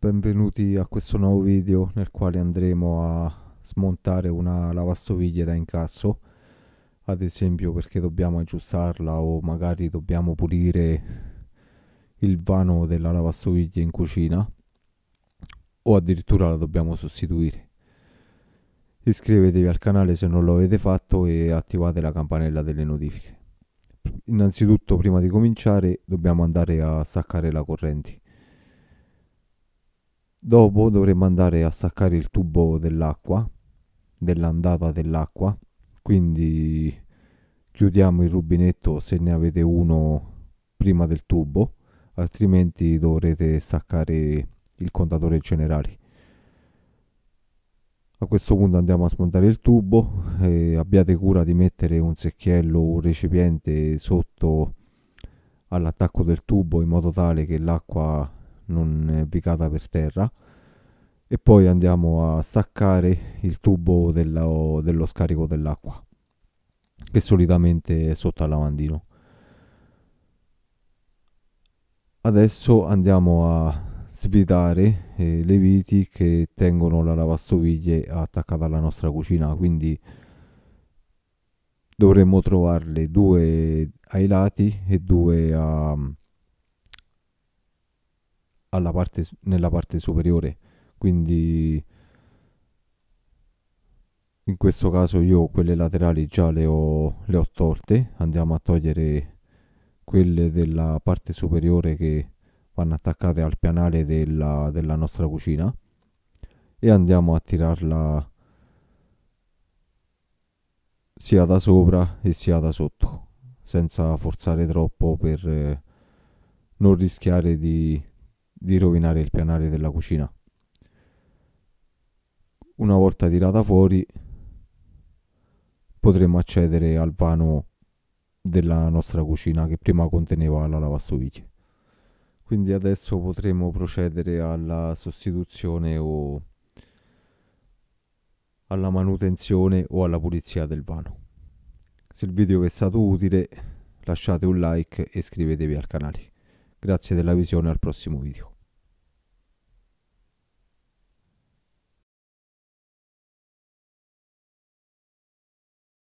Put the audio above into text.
Benvenuti a questo nuovo video nel quale andremo a smontare una lavastoviglie da incasso ad esempio perché dobbiamo aggiustarla o magari dobbiamo pulire il vano della lavastoviglie in cucina o addirittura la dobbiamo sostituire iscrivetevi al canale se non lo avete fatto e attivate la campanella delle notifiche innanzitutto prima di cominciare dobbiamo andare a staccare la corrente Dopo dovremo andare a staccare il tubo dell'acqua, dell'andata dell'acqua, quindi chiudiamo il rubinetto se ne avete uno prima del tubo, altrimenti dovrete staccare il contatore generale. A questo punto andiamo a smontare il tubo e abbiate cura di mettere un secchiello o un recipiente sotto all'attacco del tubo in modo tale che l'acqua non è piccata per terra e poi andiamo a staccare il tubo dello, dello scarico dell'acqua che solitamente è sotto al lavandino adesso andiamo a svitare eh, le viti che tengono la lavastoviglie attaccata alla nostra cucina quindi dovremmo trovarle due ai lati e due a, parte, nella parte superiore. Quindi in questo caso io quelle laterali già le ho, le ho tolte. Andiamo a togliere quelle della parte superiore che vanno attaccate al pianale della, della nostra cucina e andiamo a tirarla sia da sopra e sia da sotto senza forzare troppo per non rischiare di di rovinare il pianale della cucina. Una volta tirata fuori potremo accedere al vano della nostra cucina che prima conteneva la lavastoviglie. Quindi adesso potremo procedere alla sostituzione o alla manutenzione o alla pulizia del vano. Se il video vi è stato utile lasciate un like e iscrivetevi al canale. Grazie della visione, al prossimo video.